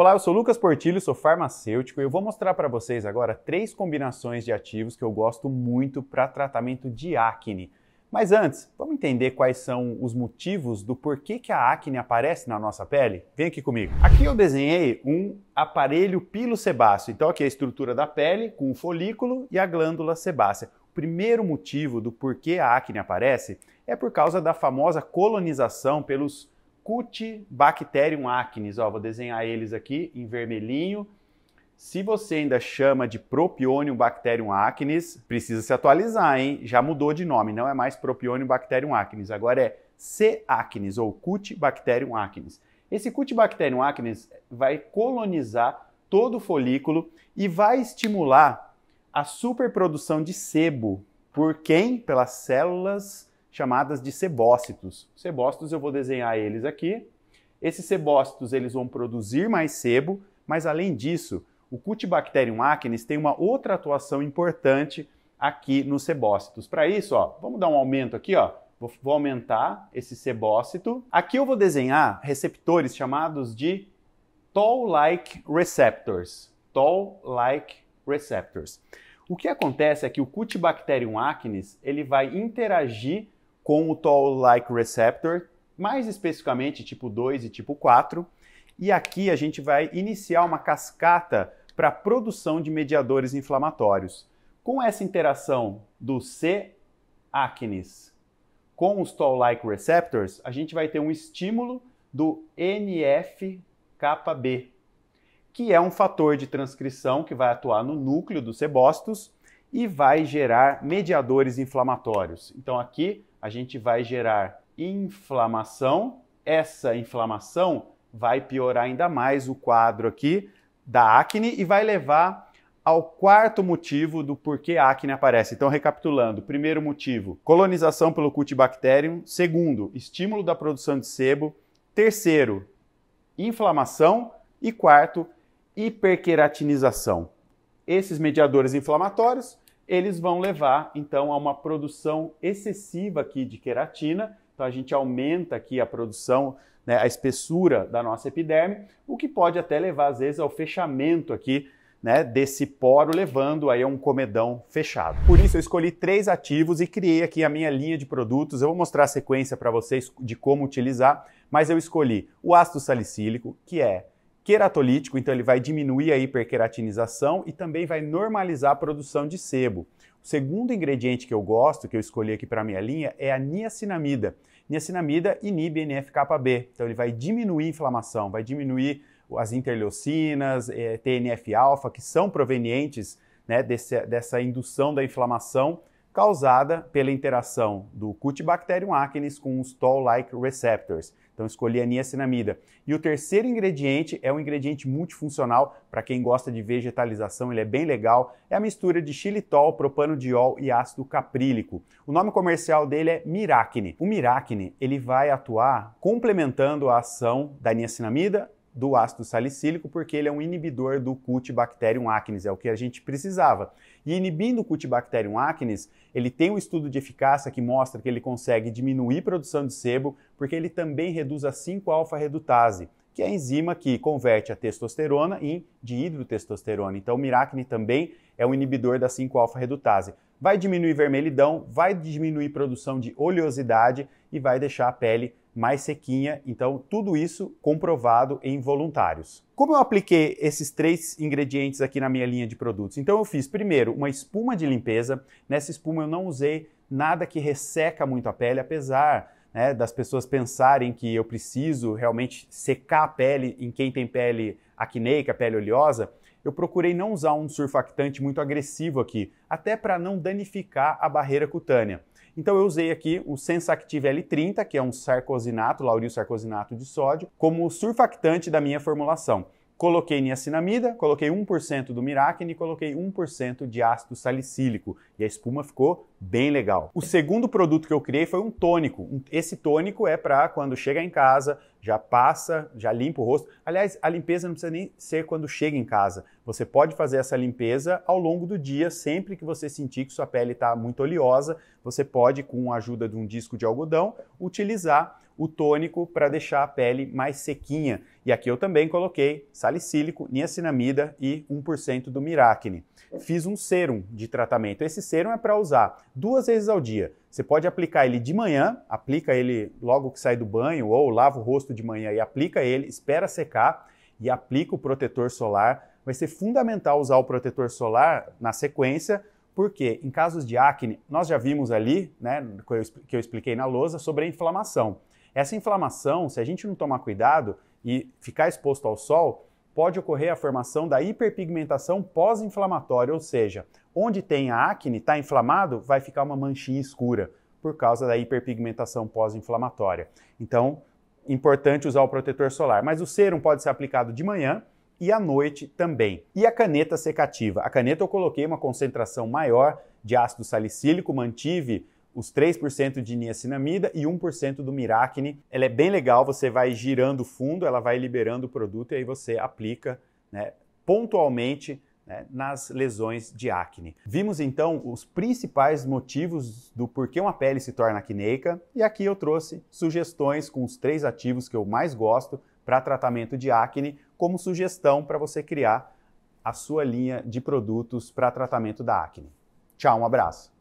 Olá, eu sou Lucas Portilho, sou farmacêutico e eu vou mostrar para vocês agora três combinações de ativos que eu gosto muito para tratamento de acne. Mas antes, vamos entender quais são os motivos do porquê que a acne aparece na nossa pele? Vem aqui comigo. Aqui eu desenhei um aparelho pilo sebáceo. Então aqui é a estrutura da pele com o folículo e a glândula sebácea. O primeiro motivo do porquê a acne aparece é por causa da famosa colonização pelos Cutibacterium acnes. Ó, vou desenhar eles aqui em vermelhinho. Se você ainda chama de Propionium bacterium acnes, precisa se atualizar, hein? Já mudou de nome, não é mais Propionium bacterium acnes, agora é C. acnes ou Cutibacterium acnes. Esse Cutibacterium acnes vai colonizar todo o folículo e vai estimular a superprodução de sebo por quem? Pelas células chamadas de sebócitos. Sebócitos eu vou desenhar eles aqui. Esses sebócitos eles vão produzir mais sebo, mas além disso, o Cutibacterium acnes tem uma outra atuação importante aqui nos sebócitos. Para isso, ó, vamos dar um aumento aqui, ó. Vou, vou aumentar esse sebócito. Aqui eu vou desenhar receptores chamados de toll-like receptors. Toll-like receptors. O que acontece é que o Cutibacterium acnes ele vai interagir com o Toll-like receptor, mais especificamente tipo 2 e tipo 4. E aqui a gente vai iniciar uma cascata para a produção de mediadores inflamatórios. Com essa interação do C acnes com os toll-like receptors, a gente vai ter um estímulo do NF-κB, que é um fator de transcrição que vai atuar no núcleo dos sebócitos e vai gerar mediadores inflamatórios. Então aqui a gente vai gerar inflamação. Essa inflamação vai piorar ainda mais o quadro aqui da acne e vai levar ao quarto motivo do porquê a acne aparece. Então, recapitulando: primeiro motivo, colonização pelo Cutibacterium. Segundo, estímulo da produção de sebo. Terceiro, inflamação. E quarto, hiperqueratinização. Esses mediadores inflamatórios eles vão levar então a uma produção excessiva aqui de queratina. Então a gente aumenta aqui a produção, né, a espessura da nossa epiderme, o que pode até levar às vezes ao fechamento aqui né, desse poro, levando aí a um comedão fechado. Por isso eu escolhi três ativos e criei aqui a minha linha de produtos. Eu vou mostrar a sequência para vocês de como utilizar, mas eu escolhi o ácido salicílico, que é queratolítico, então ele vai diminuir a hiperqueratinização e também vai normalizar a produção de sebo. O segundo ingrediente que eu gosto, que eu escolhi aqui para minha linha, é a niacinamida. Niacinamida inibe nf então ele vai diminuir a inflamação, vai diminuir as interleucinas, eh, TNF-alfa, que são provenientes né, desse, dessa indução da inflamação causada pela interação do Cutibacterium acnes com os Toll-like receptors. Então escolhi a niacinamida. E o terceiro ingrediente é um ingrediente multifuncional para quem gosta de vegetalização, ele é bem legal. É a mistura de xilitol, propanodiol e ácido caprílico. O nome comercial dele é miracne. O miracne ele vai atuar complementando a ação da niacinamida do ácido salicílico, porque ele é um inibidor do Cutibacterium acnes, é o que a gente precisava. E inibindo o Cutibacterium acnes, ele tem um estudo de eficácia que mostra que ele consegue diminuir a produção de sebo, porque ele também reduz a 5-alfa-redutase, que é a enzima que converte a testosterona em dihidrotestosterona. Então o Miracne também é um inibidor da 5-alfa-redutase. Vai diminuir vermelhidão, vai diminuir produção de oleosidade e vai deixar a pele mais sequinha. Então, tudo isso comprovado em voluntários. Como eu apliquei esses três ingredientes aqui na minha linha de produtos? Então, eu fiz primeiro uma espuma de limpeza. Nessa espuma, eu não usei nada que resseca muito a pele, apesar né, das pessoas pensarem que eu preciso realmente secar a pele em quem tem pele acneica, pele oleosa. Eu procurei não usar um surfactante muito agressivo aqui, até para não danificar a barreira cutânea. Então eu usei aqui o Sensactive L30, que é um sarcosinato, lauril sarcosinato de sódio, como surfactante da minha formulação. Coloquei niacinamida, coloquei 1% do miracne e coloquei 1% de ácido salicílico e a espuma ficou bem legal. O segundo produto que eu criei foi um tônico. Esse tônico é para quando chega em casa, já passa, já limpa o rosto. Aliás, a limpeza não precisa nem ser quando chega em casa. Você pode fazer essa limpeza ao longo do dia, sempre que você sentir que sua pele está muito oleosa, você pode, com a ajuda de um disco de algodão, utilizar o tônico para deixar a pele mais sequinha. E aqui eu também coloquei salicílico, niacinamida e 1% do miracne. Fiz um sérum de tratamento. Esse sérum é para usar duas vezes ao dia. Você pode aplicar ele de manhã, aplica ele logo que sai do banho ou lava o rosto de manhã e aplica ele, espera secar e aplica o protetor solar. Vai ser fundamental usar o protetor solar na sequência, porque em casos de acne, nós já vimos ali, né, que eu expliquei na lousa, sobre a inflamação. Essa inflamação, se a gente não tomar cuidado e ficar exposto ao sol, pode ocorrer a formação da hiperpigmentação pós-inflamatória, ou seja, onde tem a acne, está inflamado, vai ficar uma manchinha escura por causa da hiperpigmentação pós-inflamatória. Então, importante usar o protetor solar. Mas o serum pode ser aplicado de manhã e à noite também. E a caneta secativa? A caneta eu coloquei uma concentração maior de ácido salicílico, mantive os 3% de niacinamida e 1% do miracne. Ela é bem legal, você vai girando o fundo, ela vai liberando o produto e aí você aplica né, pontualmente né, nas lesões de acne. Vimos então os principais motivos do porquê uma pele se torna acneica e aqui eu trouxe sugestões com os três ativos que eu mais gosto para tratamento de acne como sugestão para você criar a sua linha de produtos para tratamento da acne. Tchau, um abraço!